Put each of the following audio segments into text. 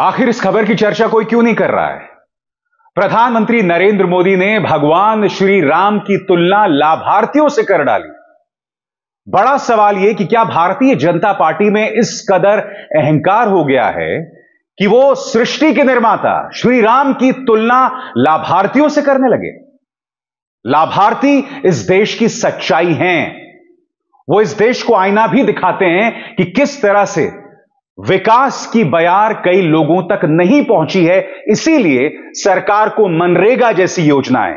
आखिर इस खबर की चर्चा कोई क्यों नहीं कर रहा है प्रधानमंत्री नरेंद्र मोदी ने भगवान श्री राम की तुलना लाभार्थियों से कर डाली बड़ा सवाल यह कि क्या भारतीय जनता पार्टी में इस कदर अहंकार हो गया है कि वो सृष्टि के निर्माता श्री राम की तुलना लाभार्थियों से करने लगे लाभार्थी इस देश की सच्चाई हैं वो इस देश को आईना भी दिखाते हैं कि किस तरह से विकास की बयार कई लोगों तक नहीं पहुंची है इसीलिए सरकार को मनरेगा जैसी योजनाएं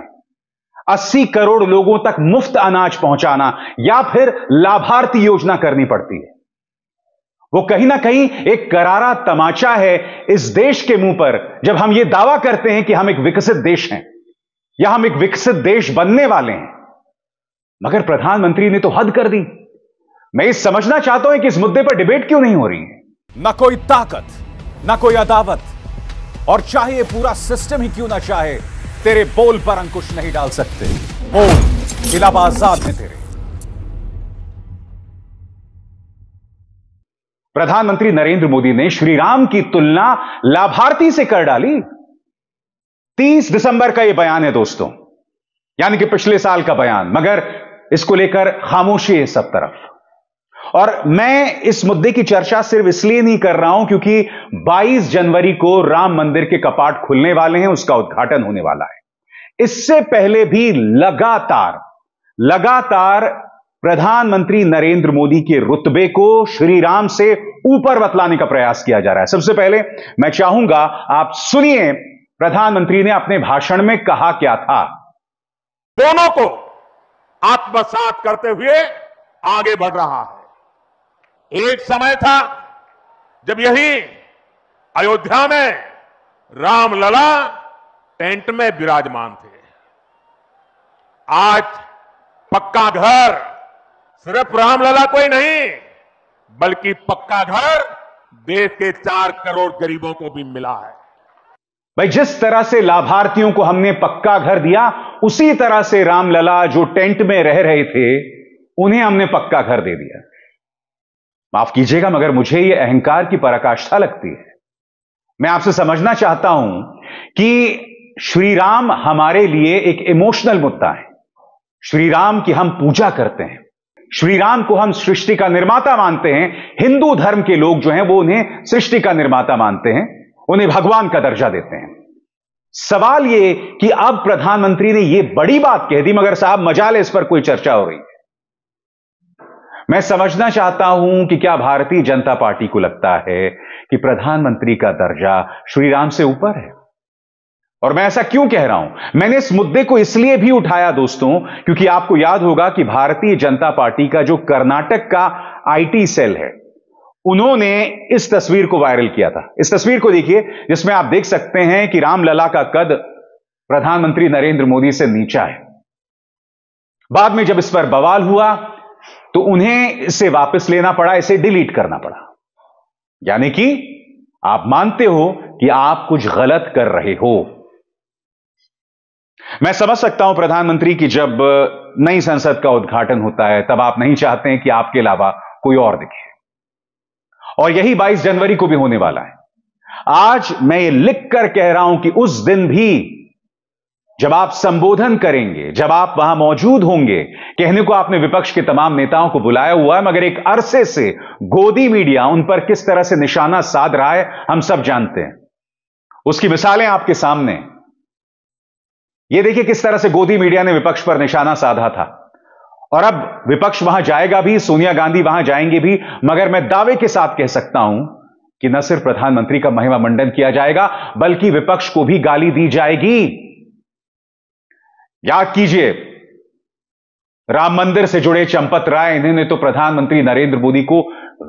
80 करोड़ लोगों तक मुफ्त अनाज पहुंचाना या फिर लाभार्थी योजना करनी पड़ती है वो कहीं ना कहीं एक करारा तमाचा है इस देश के मुंह पर जब हम ये दावा करते हैं कि हम एक विकसित देश हैं या हम एक विकसित देश बनने वाले हैं मगर प्रधानमंत्री ने तो हद कर दी मैं ये समझना चाहता हूं कि इस मुद्दे पर डिबेट क्यों नहीं हो रही है ना कोई ताकत ना कोई अदावत और चाहे पूरा सिस्टम ही क्यों ना चाहे तेरे बोल पर अंकुश नहीं डाल सकते बोल इलाहाबाद आजाद है तेरे प्रधानमंत्री नरेंद्र मोदी ने श्रीराम की तुलना लाभार्थी से कर डाली 30 दिसंबर का यह बयान है दोस्तों यानी कि पिछले साल का बयान मगर इसको लेकर खामोशी है सब तरफ और मैं इस मुद्दे की चर्चा सिर्फ इसलिए नहीं कर रहा हूं क्योंकि 22 जनवरी को राम मंदिर के कपाट खुलने वाले हैं उसका उद्घाटन होने वाला है इससे पहले भी लगातार लगातार प्रधानमंत्री नरेंद्र मोदी के रुतबे को श्री राम से ऊपर बतलाने का प्रयास किया जा रहा है सबसे पहले मैं चाहूंगा आप सुनिए प्रधानमंत्री ने अपने भाषण में कहा क्या था दोनों को आत्मसात करते हुए आगे बढ़ रहा है एक समय था जब यही अयोध्या में रामलला टेंट में विराजमान थे आज पक्का घर सिर्फ रामलला को ही नहीं बल्कि पक्का घर देश के चार करोड़ गरीबों को भी मिला है भाई जिस तरह से लाभार्थियों को हमने पक्का घर दिया उसी तरह से रामलला जो टेंट में रह रहे थे उन्हें हमने पक्का घर दे दिया माफ कीजिएगा मगर मुझे यह अहंकार की पराकाष्ठा लगती है मैं आपसे समझना चाहता हूं कि श्री राम हमारे लिए एक इमोशनल मुद्दा है श्री राम की हम पूजा करते हैं श्री राम को हम सृष्टि का निर्माता मानते हैं हिंदू धर्म के लोग जो हैं वो उन्हें सृष्टि का निर्माता मानते हैं उन्हें भगवान का दर्जा देते हैं सवाल ये कि अब प्रधानमंत्री ने ये बड़ी बात कह दी मगर साहब मजाल इस पर कोई चर्चा हो रही है मैं समझना चाहता हूं कि क्या भारतीय जनता पार्टी को लगता है कि प्रधानमंत्री का दर्जा श्री राम से ऊपर है और मैं ऐसा क्यों कह रहा हूं मैंने इस मुद्दे को इसलिए भी उठाया दोस्तों क्योंकि आपको याद होगा कि भारतीय जनता पार्टी का जो कर्नाटक का आईटी सेल है उन्होंने इस तस्वीर को वायरल किया था इस तस्वीर को देखिए जिसमें आप देख सकते हैं कि रामलला का कद प्रधानमंत्री नरेंद्र मोदी से नीचा है बाद में जब इस पर बवाल हुआ तो उन्हें से वापस लेना पड़ा इसे डिलीट करना पड़ा यानी कि आप मानते हो कि आप कुछ गलत कर रहे हो मैं समझ सकता हूं प्रधानमंत्री की जब नई संसद का उद्घाटन होता है तब आप नहीं चाहते हैं कि आपके अलावा कोई और दिखे और यही 22 जनवरी को भी होने वाला है आज मैं ये लिखकर कह रहा हूं कि उस दिन भी जब आप संबोधन करेंगे जब आप वहां मौजूद होंगे कहने को आपने विपक्ष के तमाम नेताओं को बुलाया हुआ है मगर एक अरसे से गोदी मीडिया उन पर किस तरह से निशाना साध रहा है हम सब जानते हैं उसकी मिसालें आपके सामने यह देखिए किस तरह से गोदी मीडिया ने विपक्ष पर निशाना साधा था और अब विपक्ष वहां जाएगा भी सोनिया गांधी वहां जाएंगे भी मगर मैं दावे के साथ कह सकता हूं कि न सिर्फ प्रधानमंत्री का महिमा मंडन किया जाएगा बल्कि विपक्ष को भी गाली दी जाएगी याद कीजिए राम मंदिर से जुड़े चंपत राय इन्होंने तो प्रधानमंत्री नरेंद्र मोदी को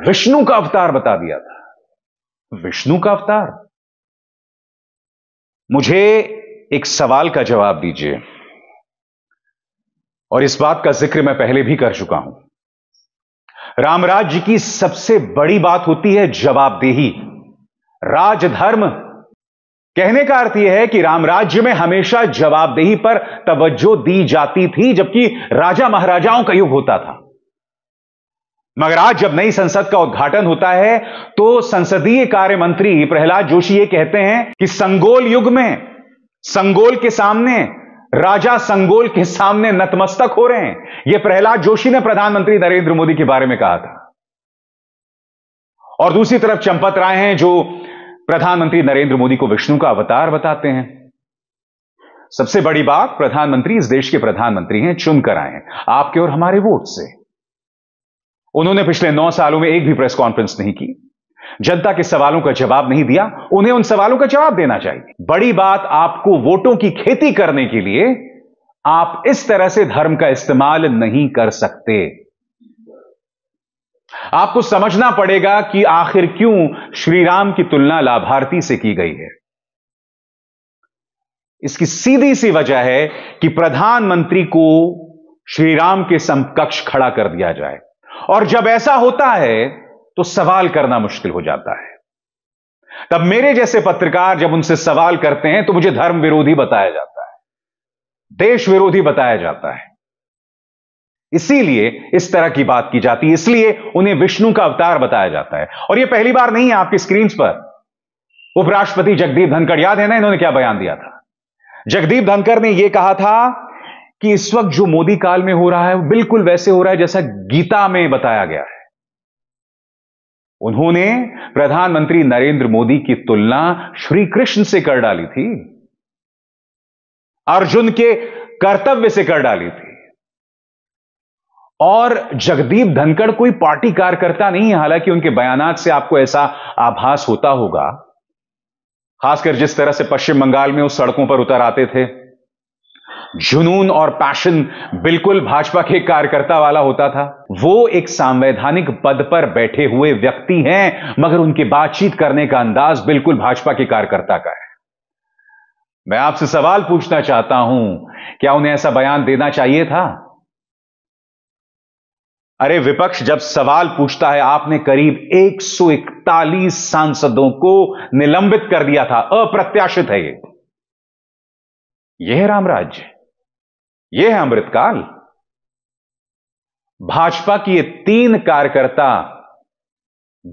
विष्णु का अवतार बता दिया था विष्णु का अवतार मुझे एक सवाल का जवाब दीजिए और इस बात का जिक्र मैं पहले भी कर चुका हूं रामराज जी की सबसे बड़ी बात होती है जवाबदेही राजधर्म कहने का अर्थ यह है कि रामराज्य में हमेशा जवाबदेही पर तवज्जो दी जाती थी जबकि राजा महाराजाओं का युग होता था मगर आज जब नई संसद का उद्घाटन होता है तो संसदीय कार्य मंत्री प्रहलाद जोशी ये कहते हैं कि संगोल युग में संगोल के सामने राजा संगोल के सामने नतमस्तक हो रहे हैं यह प्रहलाद जोशी ने प्रधानमंत्री नरेंद्र मोदी के बारे में कहा था और दूसरी तरफ चंपत राय हैं जो प्रधानमंत्री नरेंद्र मोदी को विष्णु का अवतार बताते हैं सबसे बड़ी बात प्रधानमंत्री इस देश के प्रधानमंत्री हैं चुनकर आए हैं आपके और हमारे वोट से उन्होंने पिछले नौ सालों में एक भी प्रेस कॉन्फ्रेंस नहीं की जनता के सवालों का जवाब नहीं दिया उन्हें उन सवालों का जवाब देना चाहिए बड़ी बात आपको वोटों की खेती करने के लिए आप इस तरह से धर्म का इस्तेमाल नहीं कर सकते आपको समझना पड़ेगा कि आखिर क्यों श्री राम की तुलना लाभार्थी से की गई है इसकी सीधी सी वजह है कि प्रधानमंत्री को श्री राम के समकक्ष खड़ा कर दिया जाए और जब ऐसा होता है तो सवाल करना मुश्किल हो जाता है तब मेरे जैसे पत्रकार जब उनसे सवाल करते हैं तो मुझे धर्म विरोधी बताया जाता है देश विरोधी बताया जाता है इसीलिए इस तरह की बात की जाती है इसलिए उन्हें विष्णु का अवतार बताया जाता है और यह पहली बार नहीं है आपकी स्क्रीन पर उपराष्ट्रपति जगदीप धनखड़ याद है ना इन्होंने क्या बयान दिया था जगदीप धनखड़ ने यह कहा था कि इस वक्त जो मोदी काल में हो रहा है वो बिल्कुल वैसे हो रहा है जैसा गीता में बताया गया है उन्होंने प्रधानमंत्री नरेंद्र मोदी की तुलना श्री कृष्ण से कर डाली थी अर्जुन के कर्तव्य से कर डाली थी और जगदीप धनखड़ कोई पार्टी कार्यकर्ता नहीं है हालांकि उनके बयान से आपको ऐसा आभास होता होगा खासकर जिस तरह से पश्चिम बंगाल में उस सड़कों पर उतर आते थे जुनून और पैशन बिल्कुल भाजपा के कार्यकर्ता वाला होता था वो एक संवैधानिक पद पर बैठे हुए व्यक्ति हैं मगर उनके बातचीत करने का अंदाज बिल्कुल भाजपा के कार्यकर्ता का है मैं आपसे सवाल पूछना चाहता हूं क्या उन्हें ऐसा बयान देना चाहिए था अरे विपक्ष जब सवाल पूछता है आपने करीब 141 सांसदों को निलंबित कर दिया था अप्रत्याशित है ये यह है रामराज्य यह है अमृतकाल भाजपा की ये तीन कार्यकर्ता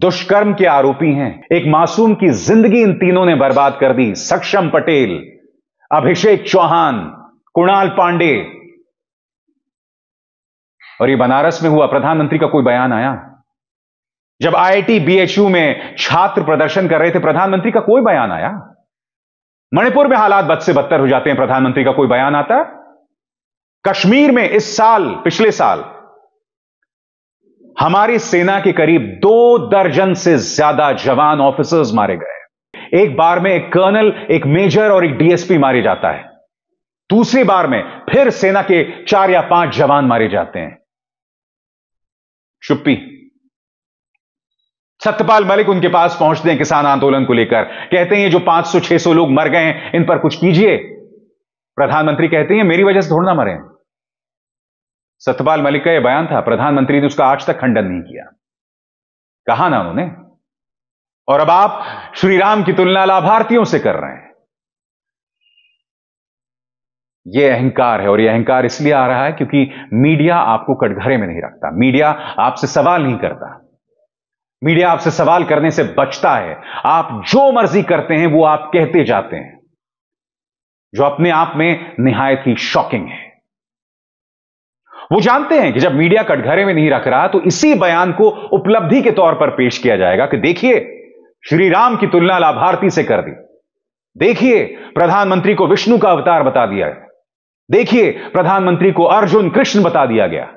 दुष्कर्म के आरोपी हैं एक मासूम की जिंदगी इन तीनों ने बर्बाद कर दी सक्षम पटेल अभिषेक चौहान कुणाल पांडे और ये बनारस में हुआ प्रधानमंत्री का कोई बयान आया जब आईआईटी बीएचयू में छात्र प्रदर्शन कर रहे थे प्रधानमंत्री का कोई बयान आया मणिपुर में हालात बद से बदतर हो जाते हैं प्रधानमंत्री का कोई बयान आता कश्मीर में इस साल पिछले साल हमारी सेना के करीब दो दर्जन से ज्यादा जवान ऑफिसर्स मारे गए एक बार में एक कर्नल एक मेजर और एक डीएसपी मारे जाता है दूसरी बार में फिर सेना के चार या पांच जवान मारे जाते हैं चुप्पी सत्यपाल मलिक उनके पास पहुंचते हैं किसान आंदोलन को लेकर कहते हैं जो 500-600 लोग मर गए हैं इन पर कुछ कीजिए प्रधानमंत्री कहते हैं मेरी वजह से थोड़ा ना मरे सत्यपाल मलिक का यह बयान था प्रधानमंत्री ने उसका आज तक खंडन नहीं किया कहा ना उन्होंने और अब आप श्रीराम की तुलना लाभार्थियों से कर रहे हैं ये अहंकार है और ये अहंकार इसलिए आ रहा है क्योंकि मीडिया आपको कटघरे में नहीं रखता मीडिया आपसे सवाल नहीं करता मीडिया आपसे सवाल करने से बचता है आप जो मर्जी करते हैं वो आप कहते जाते हैं जो अपने आप में निहायत ही शॉकिंग है वो जानते हैं कि जब मीडिया कटघरे में नहीं रख रहा तो इसी बयान को उपलब्धि के तौर पर पेश किया जाएगा कि देखिए श्री राम की तुलना लाभार्थी से कर दी देखिए प्रधानमंत्री को विष्णु का अवतार बता दिया है देखिए प्रधानमंत्री को अर्जुन कृष्ण बता दिया गया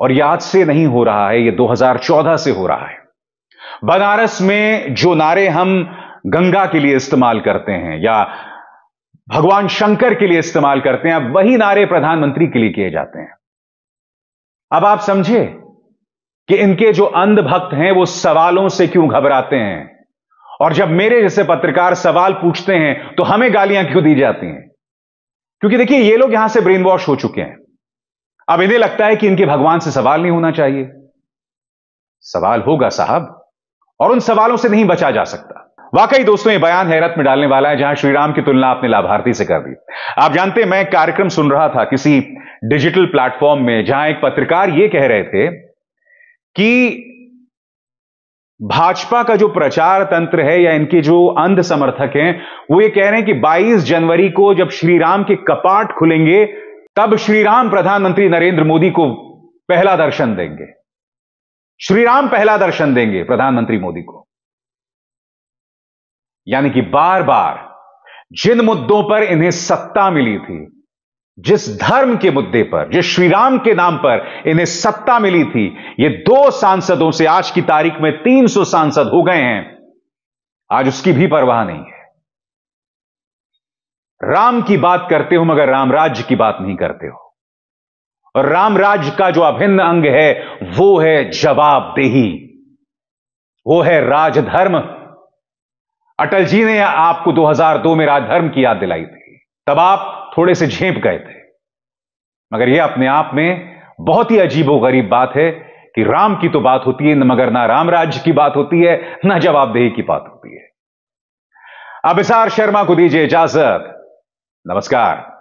और याद से नहीं हो रहा है यह 2014 से हो रहा है बनारस में जो नारे हम गंगा के लिए इस्तेमाल करते हैं या भगवान शंकर के लिए इस्तेमाल करते हैं अब वही नारे प्रधानमंत्री के लिए किए जाते हैं अब आप समझे कि इनके जो अंधभक्त हैं वो सवालों से क्यों घबराते हैं और जब मेरे जैसे पत्रकार सवाल पूछते हैं तो हमें गालियां क्यों दी जाती हैं क्योंकि देखिए ये लोग यहां से ब्रेन वॉश हो चुके हैं अब इन्हें लगता है कि इनके भगवान से सवाल नहीं होना चाहिए सवाल होगा साहब और उन सवालों से नहीं बचा जा सकता वाकई दोस्तों ये बयान हैरत में डालने वाला है जहां श्रीराम की तुलना आपने लाभार्थी से कर दी आप जानते हैं मैं कार्यक्रम सुन रहा था किसी डिजिटल प्लेटफॉर्म में जहां एक पत्रकार ये कह रहे थे कि भाजपा का जो प्रचार तंत्र है या इनके जो अंध समर्थक हैं वो ये कह रहे हैं कि 22 जनवरी को जब श्री राम के कपाट खुलेंगे तब श्री राम प्रधानमंत्री नरेंद्र मोदी को पहला दर्शन देंगे श्री राम पहला दर्शन देंगे प्रधानमंत्री मोदी को यानी कि बार बार जिन मुद्दों पर इन्हें सत्ता मिली थी जिस धर्म के मुद्दे पर जिस श्रीराम के नाम पर इन्हें सत्ता मिली थी ये दो सांसदों से आज की तारीख में 300 सांसद हो गए हैं आज उसकी भी परवाह नहीं है राम की बात करते हो मगर राम राज्य की बात नहीं करते हो और राम राज्य का जो अभिन्न अंग है वो है जवाबदेही वो है राजधर्म अटल जी ने आपको 2002 में राजधर्म की याद दिलाई थी तब आप थोड़े से झेप गए थे मगर यह अपने आप में बहुत ही अजीबोगरीब बात है कि राम की तो बात होती है मगर ना राम राज्य की बात होती है ना जवाबदेही की बात होती है अबिसार शर्मा को दीजिए इजाजत नमस्कार